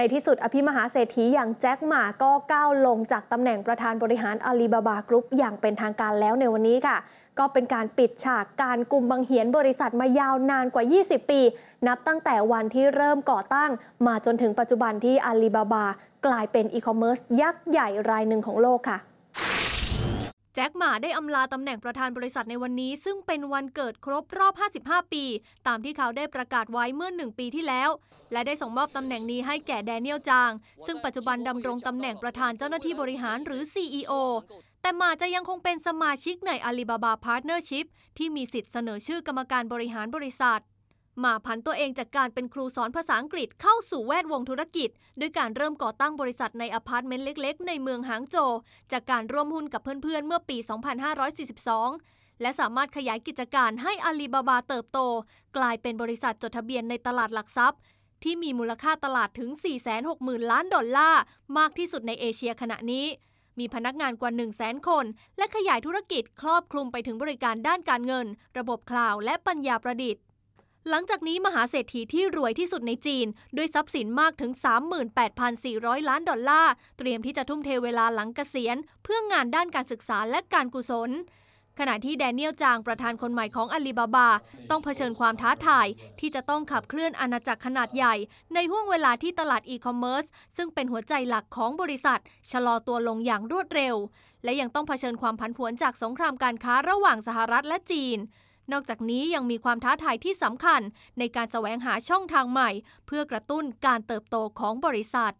ในที่สุดอภิมหาเศรษฐีอย่างแจ็คหมาก็ก้าวลงจากตำแหน่งประธานบริหารอาลีบาบากรุ๊ปอย่างเป็นทางการแล้วในวันนี้ค่ะ ก็เป็นการปิดฉากการกลุ่มบังเหียนบริษัทมายาวนานกว่า 20 ปี นับตั้งแต่วันที่เริ่มก่อตั้งมาจนถึงปัจจุบันที่อาลีบาบากลายเป็นอีคอมเมิร์ซยักษ์ใหญ่รายหนึ่งของโลกค่ะจ็คหมาได้อำลาตำแหน่งประธานบริษัทในวันนี้ ซึ่งเป็นวันเกิดครบรอบ 55 ปี ตามที่เขาได้ประกาศไว้เมื่อ 1 ปีที่แล้ว และได้ส่งมอบตำแหน่งนี้ให้แก่แดเนียลจางซึ่งปัจจุบันดำรงตำแหน่งประธานเจ้าหน้าที่บริหารหรือ CEO แต่หมาจะยังคงเป็นสมาชิกในอาลีบาบาพาร์ทเนอร์ชิพที่มีสิทธิ์เสนอชื่อกรรมการบริหารบริษัทมาผันตัวเองจากการเป็นครูสอนภาษาอังกฤษเข้าสู่แวดวงธุรกิจ ด้วยการเริ่มก่อตั้งบริษัทในอพาร์ตเมนต์เล็กๆ ในเมืองหางโจวจากการร่วมหุ้นกับเพื่อนๆ เมื่อปี 2542 และสามารถขยายกิจการให้อาลีบาบาเติบโต กลายเป็นบริษัทจดทะเบียนในตลาดหลักทรัพย์ ที่มีมูลค่าตลาดถึง 460,000 ล้านดอลลาร์มากที่สุดในเอเชียขณะนี้ มีพนักงานกว่า1 0 0 0 0 0 คน และขยายธุรกิจครอบคลุมไปถึงบริการด้านการเงิน ระบบคลาวและปัญญาประดิษฐ์หลังจากนี้มหาเศรษฐีที่รวยที่สุดในจีน ด้วยทรัพย์สินมากถึง 38,400 ล้านดอลลาร์ เตรียมที่จะทุ่มเทเวลาหลังเกษียณเพื่องานด้านการศึกษาและการกุศล ขณะที่แดเนียลจาง ประธานคนใหม่ของอาลีบาบา ต้องเผชิญความท้าทายที่จะต้องขับเคลื่อนอาณาจักรขนาดใหญ่ ในห่วงเวลาที่ตลาดอีคอมเมิร์ซซึ่งเป็นหัวใจหลักของบริษัทชะลอตัวลงอย่างรวดเร็ว และยังต้องเผชิญความผันผวนจากสงครามการค้าระหว่างสหรัฐและจีนนอกจากนี้ยังมีความท้าทายที่สำคัญในการแสวงหาช่องทางใหม่ เพื่อกระตุ้นการเติบโตของบริษัท